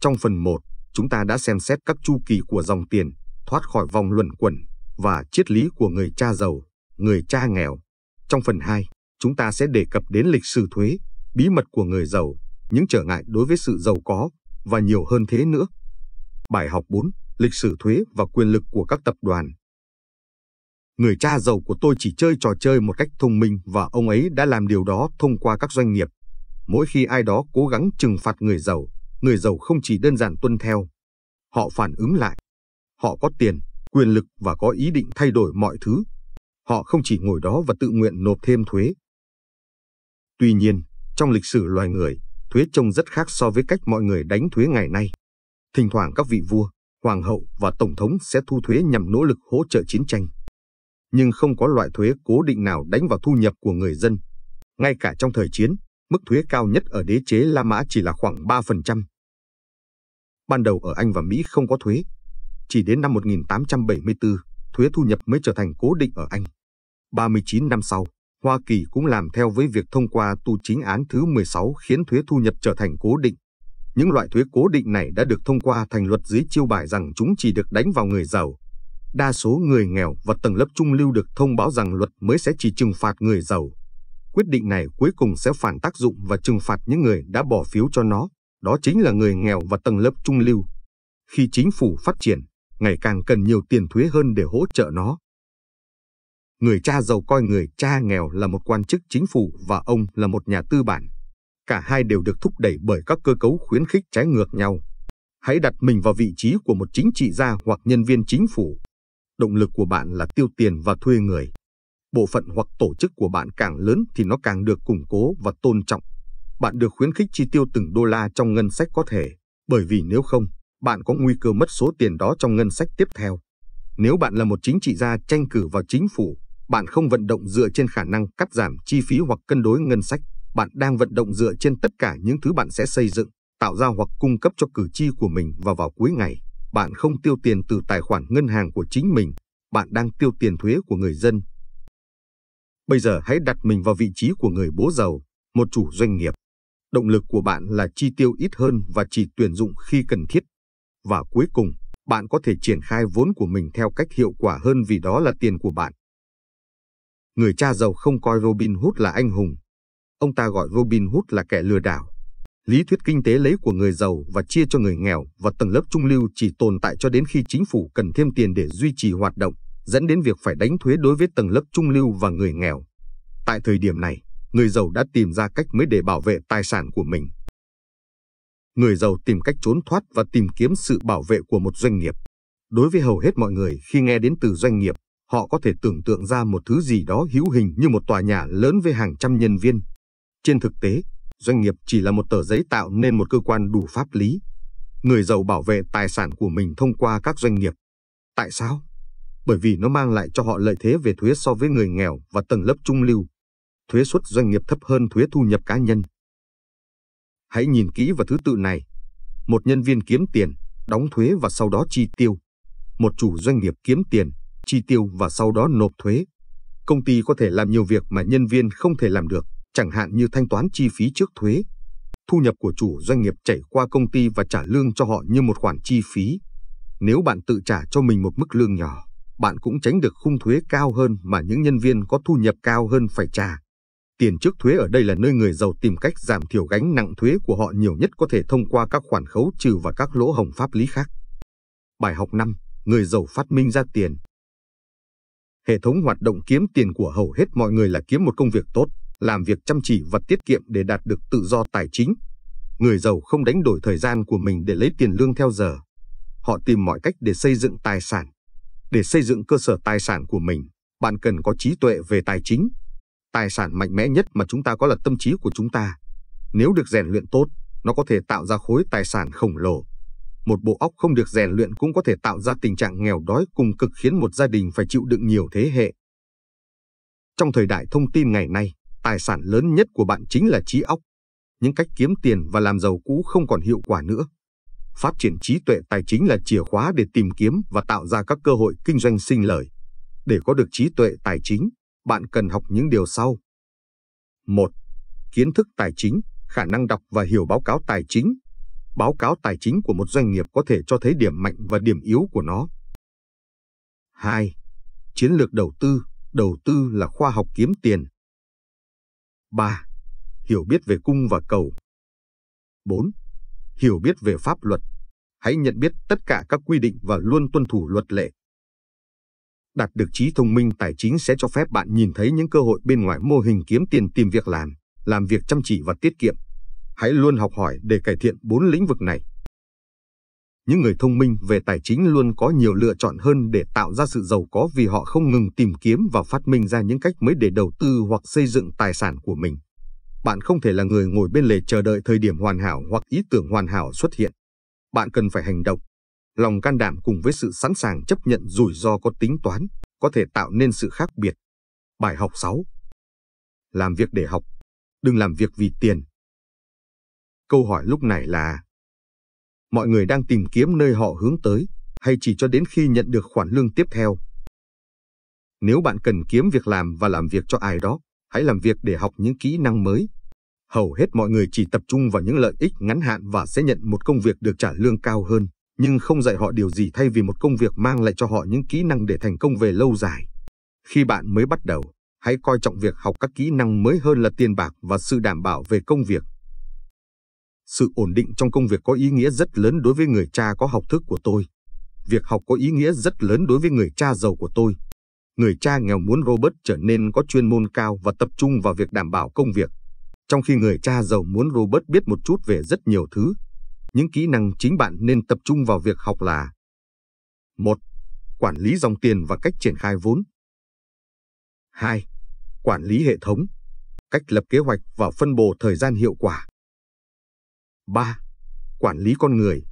Trong phần 1, chúng ta đã xem xét các chu kỳ của dòng tiền, thoát khỏi vòng luẩn quẩn và triết lý của người cha giàu, người cha nghèo. Trong phần 2, chúng ta sẽ đề cập đến lịch sử thuế, bí mật của người giàu, những trở ngại đối với sự giàu có và nhiều hơn thế nữa. Bài học 4: Lịch sử thuế và quyền lực của các tập đoàn. Người cha giàu của tôi chỉ chơi trò chơi một cách thông minh và ông ấy đã làm điều đó thông qua các doanh nghiệp Mỗi khi ai đó cố gắng trừng phạt người giàu, người giàu không chỉ đơn giản tuân theo. Họ phản ứng lại. Họ có tiền, quyền lực và có ý định thay đổi mọi thứ. Họ không chỉ ngồi đó và tự nguyện nộp thêm thuế. Tuy nhiên, trong lịch sử loài người, thuế trông rất khác so với cách mọi người đánh thuế ngày nay. Thỉnh thoảng các vị vua, hoàng hậu và tổng thống sẽ thu thuế nhằm nỗ lực hỗ trợ chiến tranh. Nhưng không có loại thuế cố định nào đánh vào thu nhập của người dân. Ngay cả trong thời chiến, mức thuế cao nhất ở đế chế La Mã chỉ là khoảng 3%. Ban đầu ở Anh và Mỹ không có thuế, chỉ đến năm 1874, thuế thu nhập mới trở thành cố định ở Anh. 39 năm sau, Hoa Kỳ cũng làm theo với việc thông qua tu chính án thứ 16 khiến thuế thu nhập trở thành cố định. Những loại thuế cố định này đã được thông qua thành luật dưới chiêu bài rằng chúng chỉ được đánh vào người giàu. Đa số người nghèo và tầng lớp trung lưu được thông báo rằng luật mới sẽ chỉ trừng phạt người giàu quyết định này cuối cùng sẽ phản tác dụng và trừng phạt những người đã bỏ phiếu cho nó, đó chính là người nghèo và tầng lớp trung lưu. Khi chính phủ phát triển, ngày càng cần nhiều tiền thuế hơn để hỗ trợ nó. Người cha giàu coi người cha nghèo là một quan chức chính phủ và ông là một nhà tư bản. Cả hai đều được thúc đẩy bởi các cơ cấu khuyến khích trái ngược nhau. Hãy đặt mình vào vị trí của một chính trị gia hoặc nhân viên chính phủ. Động lực của bạn là tiêu tiền và thuê người bộ phận hoặc tổ chức của bạn càng lớn thì nó càng được củng cố và tôn trọng. Bạn được khuyến khích chi tiêu từng đô la trong ngân sách có thể, bởi vì nếu không, bạn có nguy cơ mất số tiền đó trong ngân sách tiếp theo. Nếu bạn là một chính trị gia tranh cử vào chính phủ, bạn không vận động dựa trên khả năng cắt giảm chi phí hoặc cân đối ngân sách, bạn đang vận động dựa trên tất cả những thứ bạn sẽ xây dựng, tạo ra hoặc cung cấp cho cử tri của mình và vào cuối ngày, bạn không tiêu tiền từ tài khoản ngân hàng của chính mình, bạn đang tiêu tiền thuế của người dân Bây giờ hãy đặt mình vào vị trí của người bố giàu, một chủ doanh nghiệp. Động lực của bạn là chi tiêu ít hơn và chỉ tuyển dụng khi cần thiết. Và cuối cùng, bạn có thể triển khai vốn của mình theo cách hiệu quả hơn vì đó là tiền của bạn. Người cha giàu không coi Robin Hood là anh hùng. Ông ta gọi Robin Hood là kẻ lừa đảo. Lý thuyết kinh tế lấy của người giàu và chia cho người nghèo và tầng lớp trung lưu chỉ tồn tại cho đến khi chính phủ cần thêm tiền để duy trì hoạt động dẫn đến việc phải đánh thuế đối với tầng lớp trung lưu và người nghèo. Tại thời điểm này, người giàu đã tìm ra cách mới để bảo vệ tài sản của mình. Người giàu tìm cách trốn thoát và tìm kiếm sự bảo vệ của một doanh nghiệp. Đối với hầu hết mọi người khi nghe đến từ doanh nghiệp, họ có thể tưởng tượng ra một thứ gì đó hữu hình như một tòa nhà lớn với hàng trăm nhân viên. Trên thực tế, doanh nghiệp chỉ là một tờ giấy tạo nên một cơ quan đủ pháp lý. Người giàu bảo vệ tài sản của mình thông qua các doanh nghiệp. Tại sao? bởi vì nó mang lại cho họ lợi thế về thuế so với người nghèo và tầng lớp trung lưu. Thuế suất doanh nghiệp thấp hơn thuế thu nhập cá nhân. Hãy nhìn kỹ vào thứ tự này. Một nhân viên kiếm tiền, đóng thuế và sau đó chi tiêu. Một chủ doanh nghiệp kiếm tiền, chi tiêu và sau đó nộp thuế. Công ty có thể làm nhiều việc mà nhân viên không thể làm được, chẳng hạn như thanh toán chi phí trước thuế. Thu nhập của chủ doanh nghiệp chảy qua công ty và trả lương cho họ như một khoản chi phí. Nếu bạn tự trả cho mình một mức lương nhỏ, bạn cũng tránh được khung thuế cao hơn mà những nhân viên có thu nhập cao hơn phải trả. Tiền trước thuế ở đây là nơi người giàu tìm cách giảm thiểu gánh nặng thuế của họ nhiều nhất có thể thông qua các khoản khấu trừ và các lỗ hồng pháp lý khác. Bài học 5. Người giàu phát minh ra tiền Hệ thống hoạt động kiếm tiền của hầu hết mọi người là kiếm một công việc tốt, làm việc chăm chỉ và tiết kiệm để đạt được tự do tài chính. Người giàu không đánh đổi thời gian của mình để lấy tiền lương theo giờ. Họ tìm mọi cách để xây dựng tài sản, để xây dựng cơ sở tài sản của mình, bạn cần có trí tuệ về tài chính. Tài sản mạnh mẽ nhất mà chúng ta có là tâm trí của chúng ta. Nếu được rèn luyện tốt, nó có thể tạo ra khối tài sản khổng lồ. Một bộ óc không được rèn luyện cũng có thể tạo ra tình trạng nghèo đói cùng cực khiến một gia đình phải chịu đựng nhiều thế hệ. Trong thời đại thông tin ngày nay, tài sản lớn nhất của bạn chính là trí óc. Những cách kiếm tiền và làm giàu cũ không còn hiệu quả nữa. Phát triển trí tuệ tài chính là chìa khóa để tìm kiếm và tạo ra các cơ hội kinh doanh sinh lời. Để có được trí tuệ tài chính, bạn cần học những điều sau. 1. Kiến thức tài chính, khả năng đọc và hiểu báo cáo tài chính. Báo cáo tài chính của một doanh nghiệp có thể cho thấy điểm mạnh và điểm yếu của nó. 2. Chiến lược đầu tư, đầu tư là khoa học kiếm tiền. 3. Hiểu biết về cung và cầu. 4 hiểu biết về pháp luật, hãy nhận biết tất cả các quy định và luôn tuân thủ luật lệ. Đạt được trí thông minh tài chính sẽ cho phép bạn nhìn thấy những cơ hội bên ngoài mô hình kiếm tiền tìm việc làm, làm việc chăm chỉ và tiết kiệm. Hãy luôn học hỏi để cải thiện bốn lĩnh vực này. Những người thông minh về tài chính luôn có nhiều lựa chọn hơn để tạo ra sự giàu có vì họ không ngừng tìm kiếm và phát minh ra những cách mới để đầu tư hoặc xây dựng tài sản của mình. Bạn không thể là người ngồi bên lề chờ đợi thời điểm hoàn hảo hoặc ý tưởng hoàn hảo xuất hiện. Bạn cần phải hành động. Lòng can đảm cùng với sự sẵn sàng chấp nhận rủi ro có tính toán có thể tạo nên sự khác biệt. Bài học 6 Làm việc để học, đừng làm việc vì tiền. Câu hỏi lúc này là Mọi người đang tìm kiếm nơi họ hướng tới hay chỉ cho đến khi nhận được khoản lương tiếp theo? Nếu bạn cần kiếm việc làm và làm việc cho ai đó, hãy làm việc để học những kỹ năng mới. Hầu hết mọi người chỉ tập trung vào những lợi ích ngắn hạn và sẽ nhận một công việc được trả lương cao hơn, nhưng không dạy họ điều gì thay vì một công việc mang lại cho họ những kỹ năng để thành công về lâu dài. Khi bạn mới bắt đầu, hãy coi trọng việc học các kỹ năng mới hơn là tiền bạc và sự đảm bảo về công việc. Sự ổn định trong công việc có ý nghĩa rất lớn đối với người cha có học thức của tôi. Việc học có ý nghĩa rất lớn đối với người cha giàu của tôi người cha nghèo muốn Robert trở nên có chuyên môn cao và tập trung vào việc đảm bảo công việc, trong khi người cha giàu muốn Robert biết một chút về rất nhiều thứ. Những kỹ năng chính bạn nên tập trung vào việc học là một Quản lý dòng tiền và cách triển khai vốn 2. Quản lý hệ thống Cách lập kế hoạch và phân bổ thời gian hiệu quả 3. Quản lý con người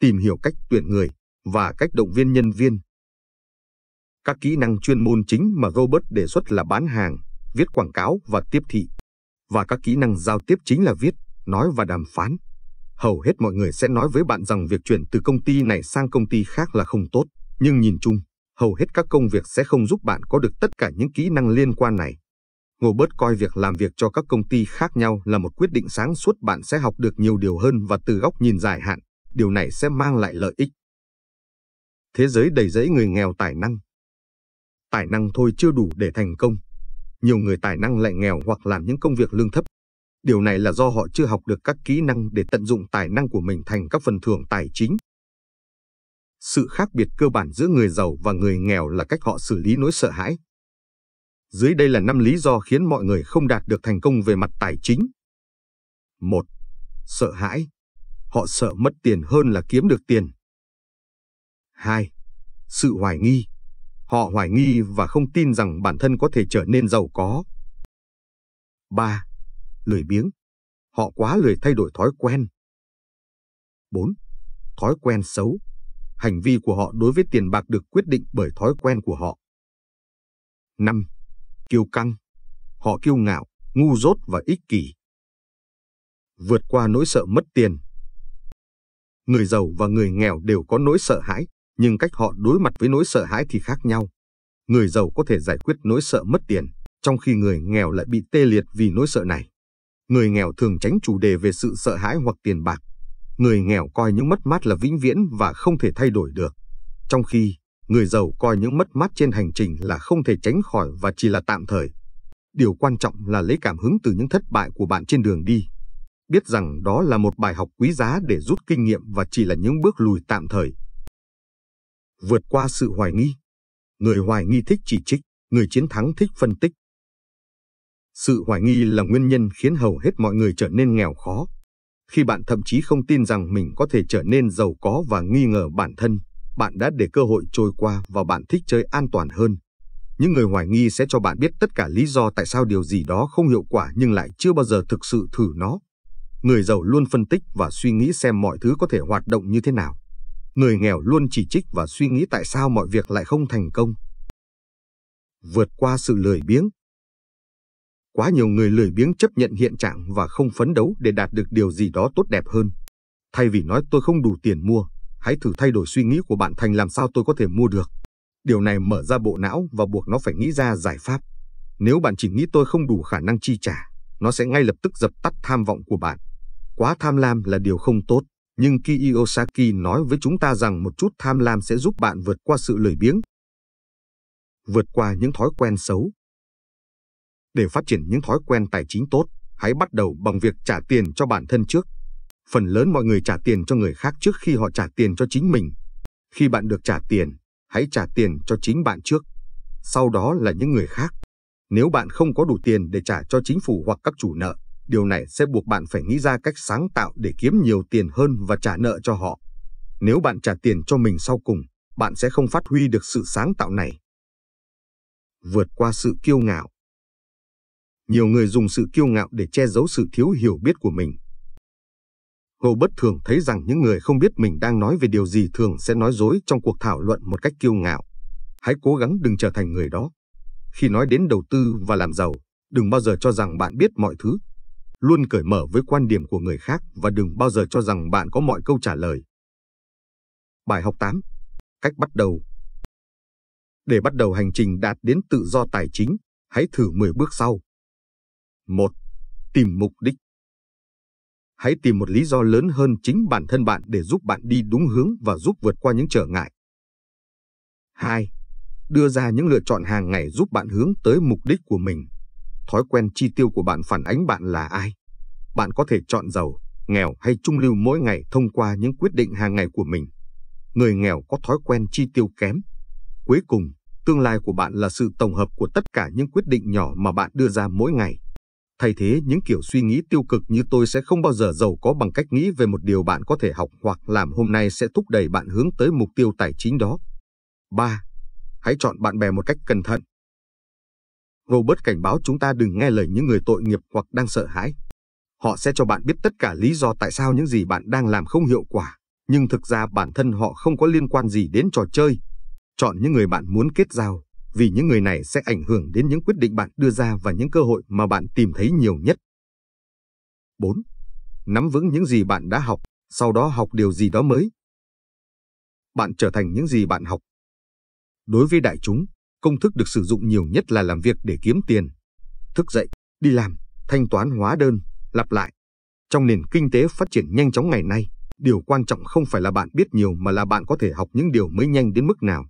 Tìm hiểu cách tuyển người và cách động viên nhân viên các kỹ năng chuyên môn chính mà Robert đề xuất là bán hàng, viết quảng cáo và tiếp thị. Và các kỹ năng giao tiếp chính là viết, nói và đàm phán. Hầu hết mọi người sẽ nói với bạn rằng việc chuyển từ công ty này sang công ty khác là không tốt, nhưng nhìn chung, hầu hết các công việc sẽ không giúp bạn có được tất cả những kỹ năng liên quan này. Robert coi việc làm việc cho các công ty khác nhau là một quyết định sáng suốt bạn sẽ học được nhiều điều hơn và từ góc nhìn dài hạn, điều này sẽ mang lại lợi ích. Thế giới đầy rẫy người nghèo tài năng, tài năng thôi chưa đủ để thành công. Nhiều người tài năng lại nghèo hoặc làm những công việc lương thấp. Điều này là do họ chưa học được các kỹ năng để tận dụng tài năng của mình thành các phần thưởng tài chính. Sự khác biệt cơ bản giữa người giàu và người nghèo là cách họ xử lý nỗi sợ hãi. Dưới đây là 5 lý do khiến mọi người không đạt được thành công về mặt tài chính. 1. Sợ hãi. Họ sợ mất tiền hơn là kiếm được tiền. 2. Sự hoài nghi. Họ hoài nghi và không tin rằng bản thân có thể trở nên giàu có. 3. Lười biếng. Họ quá lười thay đổi thói quen. 4. Thói quen xấu. Hành vi của họ đối với tiền bạc được quyết định bởi thói quen của họ. 5. Kiêu căng. Họ kiêu ngạo, ngu dốt và ích kỷ. Vượt qua nỗi sợ mất tiền. Người giàu và người nghèo đều có nỗi sợ hãi, nhưng cách họ đối mặt với nỗi sợ hãi thì khác nhau. Người giàu có thể giải quyết nỗi sợ mất tiền, trong khi người nghèo lại bị tê liệt vì nỗi sợ này. Người nghèo thường tránh chủ đề về sự sợ hãi hoặc tiền bạc. Người nghèo coi những mất mát là vĩnh viễn và không thể thay đổi được. Trong khi, người giàu coi những mất mát trên hành trình là không thể tránh khỏi và chỉ là tạm thời. Điều quan trọng là lấy cảm hứng từ những thất bại của bạn trên đường đi. Biết rằng đó là một bài học quý giá để rút kinh nghiệm và chỉ là những bước lùi tạm thời vượt qua sự hoài nghi. Người hoài nghi thích chỉ trích, người chiến thắng thích phân tích. Sự hoài nghi là nguyên nhân khiến hầu hết mọi người trở nên nghèo khó. Khi bạn thậm chí không tin rằng mình có thể trở nên giàu có và nghi ngờ bản thân, bạn đã để cơ hội trôi qua và bạn thích chơi an toàn hơn. Những người hoài nghi sẽ cho bạn biết tất cả lý do tại sao điều gì đó không hiệu quả nhưng lại chưa bao giờ thực sự thử nó. Người giàu luôn phân tích và suy nghĩ xem mọi thứ có thể hoạt động như thế nào người nghèo luôn chỉ trích và suy nghĩ tại sao mọi việc lại không thành công. Vượt qua sự lười biếng Quá nhiều người lười biếng chấp nhận hiện trạng và không phấn đấu để đạt được điều gì đó tốt đẹp hơn. Thay vì nói tôi không đủ tiền mua, hãy thử thay đổi suy nghĩ của bạn thành làm sao tôi có thể mua được. Điều này mở ra bộ não và buộc nó phải nghĩ ra giải pháp. Nếu bạn chỉ nghĩ tôi không đủ khả năng chi trả, nó sẽ ngay lập tức dập tắt tham vọng của bạn. Quá tham lam là điều không tốt nhưng Kiyosaki nói với chúng ta rằng một chút tham lam sẽ giúp bạn vượt qua sự lười biếng, vượt qua những thói quen xấu. Để phát triển những thói quen tài chính tốt, hãy bắt đầu bằng việc trả tiền cho bản thân trước. Phần lớn mọi người trả tiền cho người khác trước khi họ trả tiền cho chính mình. Khi bạn được trả tiền, hãy trả tiền cho chính bạn trước, sau đó là những người khác. Nếu bạn không có đủ tiền để trả cho chính phủ hoặc các chủ nợ, điều này sẽ buộc bạn phải nghĩ ra cách sáng tạo để kiếm nhiều tiền hơn và trả nợ cho họ. Nếu bạn trả tiền cho mình sau cùng, bạn sẽ không phát huy được sự sáng tạo này. Vượt qua sự kiêu ngạo Nhiều người dùng sự kiêu ngạo để che giấu sự thiếu hiểu biết của mình. Ngô bất thường thấy rằng những người không biết mình đang nói về điều gì thường sẽ nói dối trong cuộc thảo luận một cách kiêu ngạo. Hãy cố gắng đừng trở thành người đó. Khi nói đến đầu tư và làm giàu, đừng bao giờ cho rằng bạn biết mọi thứ luôn cởi mở với quan điểm của người khác và đừng bao giờ cho rằng bạn có mọi câu trả lời. Bài học 8. Cách bắt đầu Để bắt đầu hành trình đạt đến tự do tài chính, hãy thử 10 bước sau. 1. Tìm mục đích Hãy tìm một lý do lớn hơn chính bản thân bạn để giúp bạn đi đúng hướng và giúp vượt qua những trở ngại. 2. Đưa ra những lựa chọn hàng ngày giúp bạn hướng tới mục đích của mình thói quen chi tiêu của bạn phản ánh bạn là ai. Bạn có thể chọn giàu, nghèo hay trung lưu mỗi ngày thông qua những quyết định hàng ngày của mình. Người nghèo có thói quen chi tiêu kém. Cuối cùng, tương lai của bạn là sự tổng hợp của tất cả những quyết định nhỏ mà bạn đưa ra mỗi ngày. Thay thế những kiểu suy nghĩ tiêu cực như tôi sẽ không bao giờ giàu có bằng cách nghĩ về một điều bạn có thể học hoặc làm hôm nay sẽ thúc đẩy bạn hướng tới mục tiêu tài chính đó. 3. Hãy chọn bạn bè một cách cẩn thận. Robert cảnh báo chúng ta đừng nghe lời những người tội nghiệp hoặc đang sợ hãi. Họ sẽ cho bạn biết tất cả lý do tại sao những gì bạn đang làm không hiệu quả, nhưng thực ra bản thân họ không có liên quan gì đến trò chơi. Chọn những người bạn muốn kết giao, vì những người này sẽ ảnh hưởng đến những quyết định bạn đưa ra và những cơ hội mà bạn tìm thấy nhiều nhất. 4. Nắm vững những gì bạn đã học, sau đó học điều gì đó mới. Bạn trở thành những gì bạn học. Đối với đại chúng, Công thức được sử dụng nhiều nhất là làm việc để kiếm tiền. Thức dậy, đi làm, thanh toán hóa đơn, lặp lại. Trong nền kinh tế phát triển nhanh chóng ngày nay, điều quan trọng không phải là bạn biết nhiều mà là bạn có thể học những điều mới nhanh đến mức nào.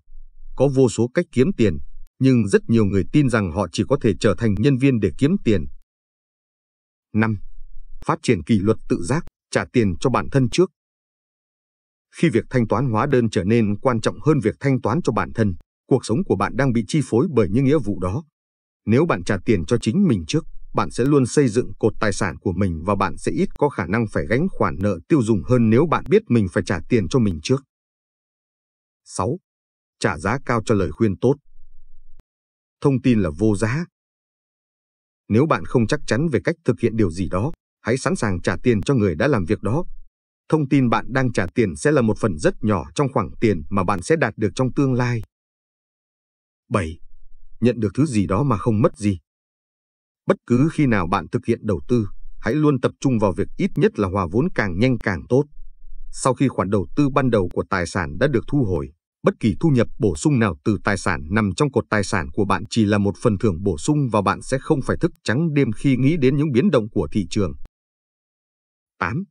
Có vô số cách kiếm tiền, nhưng rất nhiều người tin rằng họ chỉ có thể trở thành nhân viên để kiếm tiền. 5. Phát triển kỷ luật tự giác, trả tiền cho bản thân trước. Khi việc thanh toán hóa đơn trở nên quan trọng hơn việc thanh toán cho bản thân, cuộc sống của bạn đang bị chi phối bởi những nghĩa vụ đó. Nếu bạn trả tiền cho chính mình trước, bạn sẽ luôn xây dựng cột tài sản của mình và bạn sẽ ít có khả năng phải gánh khoản nợ tiêu dùng hơn nếu bạn biết mình phải trả tiền cho mình trước. 6. Trả giá cao cho lời khuyên tốt. Thông tin là vô giá. Nếu bạn không chắc chắn về cách thực hiện điều gì đó, hãy sẵn sàng trả tiền cho người đã làm việc đó. Thông tin bạn đang trả tiền sẽ là một phần rất nhỏ trong khoảng tiền mà bạn sẽ đạt được trong tương lai. 7. Nhận được thứ gì đó mà không mất gì. Bất cứ khi nào bạn thực hiện đầu tư, hãy luôn tập trung vào việc ít nhất là hòa vốn càng nhanh càng tốt. Sau khi khoản đầu tư ban đầu của tài sản đã được thu hồi, bất kỳ thu nhập bổ sung nào từ tài sản nằm trong cột tài sản của bạn chỉ là một phần thưởng bổ sung và bạn sẽ không phải thức trắng đêm khi nghĩ đến những biến động của thị trường. 8.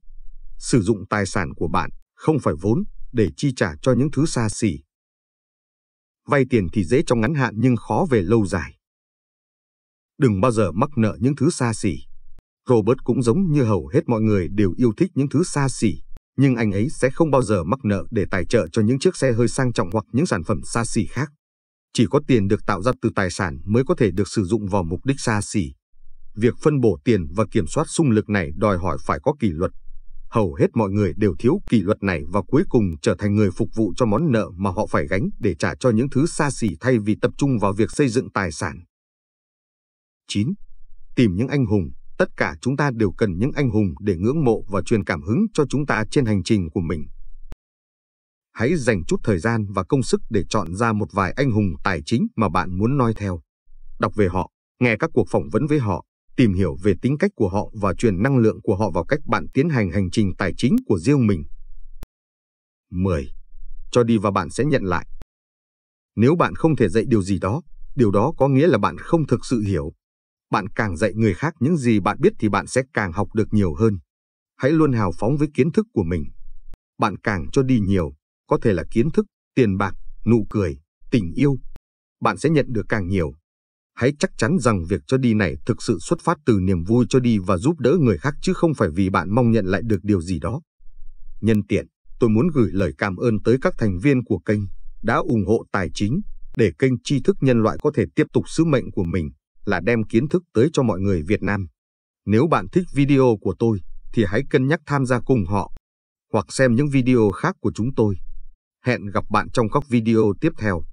Sử dụng tài sản của bạn, không phải vốn, để chi trả cho những thứ xa xỉ, vay tiền thì dễ trong ngắn hạn nhưng khó về lâu dài. Đừng bao giờ mắc nợ những thứ xa xỉ. Robert cũng giống như hầu hết mọi người đều yêu thích những thứ xa xỉ, nhưng anh ấy sẽ không bao giờ mắc nợ để tài trợ cho những chiếc xe hơi sang trọng hoặc những sản phẩm xa xỉ khác. Chỉ có tiền được tạo ra từ tài sản mới có thể được sử dụng vào mục đích xa xỉ. Việc phân bổ tiền và kiểm soát xung lực này đòi hỏi phải có kỷ luật hầu hết mọi người đều thiếu kỷ luật này và cuối cùng trở thành người phục vụ cho món nợ mà họ phải gánh để trả cho những thứ xa xỉ thay vì tập trung vào việc xây dựng tài sản. 9. Tìm những anh hùng Tất cả chúng ta đều cần những anh hùng để ngưỡng mộ và truyền cảm hứng cho chúng ta trên hành trình của mình. Hãy dành chút thời gian và công sức để chọn ra một vài anh hùng tài chính mà bạn muốn noi theo. Đọc về họ, nghe các cuộc phỏng vấn với họ, tìm hiểu về tính cách của họ và truyền năng lượng của họ vào cách bạn tiến hành hành trình tài chính của riêng mình. 10. Cho đi và bạn sẽ nhận lại. Nếu bạn không thể dạy điều gì đó, điều đó có nghĩa là bạn không thực sự hiểu. Bạn càng dạy người khác những gì bạn biết thì bạn sẽ càng học được nhiều hơn. Hãy luôn hào phóng với kiến thức của mình. Bạn càng cho đi nhiều, có thể là kiến thức, tiền bạc, nụ cười, tình yêu. Bạn sẽ nhận được càng nhiều hãy chắc chắn rằng việc cho đi này thực sự xuất phát từ niềm vui cho đi và giúp đỡ người khác chứ không phải vì bạn mong nhận lại được điều gì đó. Nhân tiện, tôi muốn gửi lời cảm ơn tới các thành viên của kênh đã ủng hộ tài chính để kênh tri thức nhân loại có thể tiếp tục sứ mệnh của mình là đem kiến thức tới cho mọi người Việt Nam. Nếu bạn thích video của tôi thì hãy cân nhắc tham gia cùng họ hoặc xem những video khác của chúng tôi. Hẹn gặp bạn trong các video tiếp theo.